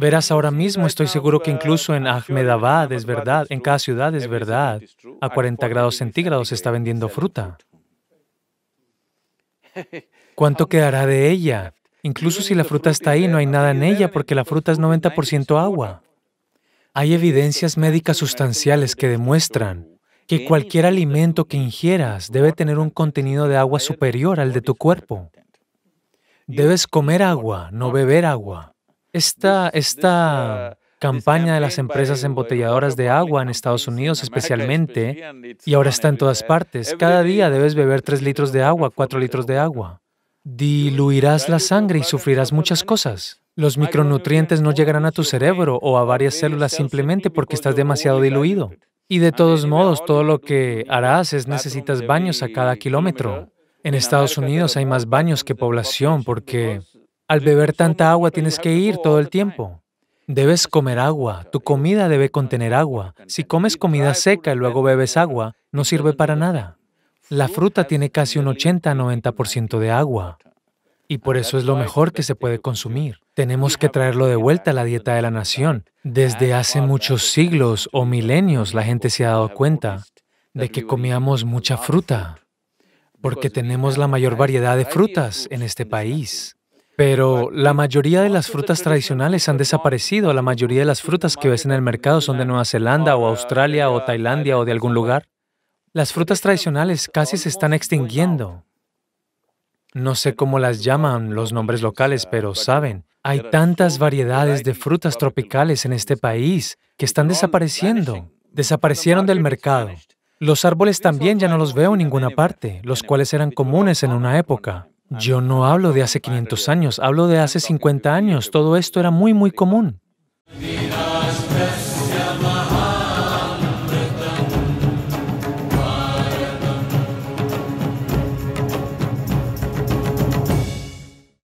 Verás ahora mismo, estoy seguro que incluso en Ahmedabad es verdad, en cada ciudad es verdad, a 40 grados centígrados está vendiendo fruta. ¿Cuánto quedará de ella? Incluso si la fruta está ahí, no hay nada en ella porque la fruta es 90% agua. Hay evidencias médicas sustanciales que demuestran que cualquier alimento que ingieras debe tener un contenido de agua superior al de tu cuerpo. Debes comer agua, no beber agua. Esta, esta campaña de las este empresas embotelladoras de agua en Estados Unidos especialmente, y ahora está en todas partes, cada día debes beber 3 litros de agua, 4 litros de agua. Diluirás la sangre y sufrirás muchas cosas. Los micronutrientes no llegarán a tu cerebro o a varias células simplemente porque estás demasiado diluido. Y de todos modos, todo lo que harás es necesitas baños a cada kilómetro. En Estados Unidos hay más baños que población porque al beber tanta agua tienes que ir todo el tiempo. Debes comer agua, tu comida debe contener agua. Si comes comida seca y luego bebes agua, no sirve para nada. La fruta tiene casi un 80-90% de agua. Y por eso es lo mejor que se puede consumir. Tenemos que traerlo de vuelta a la dieta de la nación. Desde hace muchos siglos o milenios la gente se ha dado cuenta de que comíamos mucha fruta, porque tenemos la mayor variedad de frutas en este país. Pero la mayoría de las frutas tradicionales han desaparecido. La mayoría de las frutas que ves en el mercado son de Nueva Zelanda o Australia o Tailandia o de algún lugar. Las frutas tradicionales casi se están extinguiendo. No sé cómo las llaman los nombres locales, pero saben, hay tantas variedades de frutas tropicales en este país que están desapareciendo. Desaparecieron del mercado. Los árboles también ya no los veo en ninguna parte, los cuales eran comunes en una época. Yo no hablo de hace 500 años, hablo de hace 50 años. Todo esto era muy, muy común.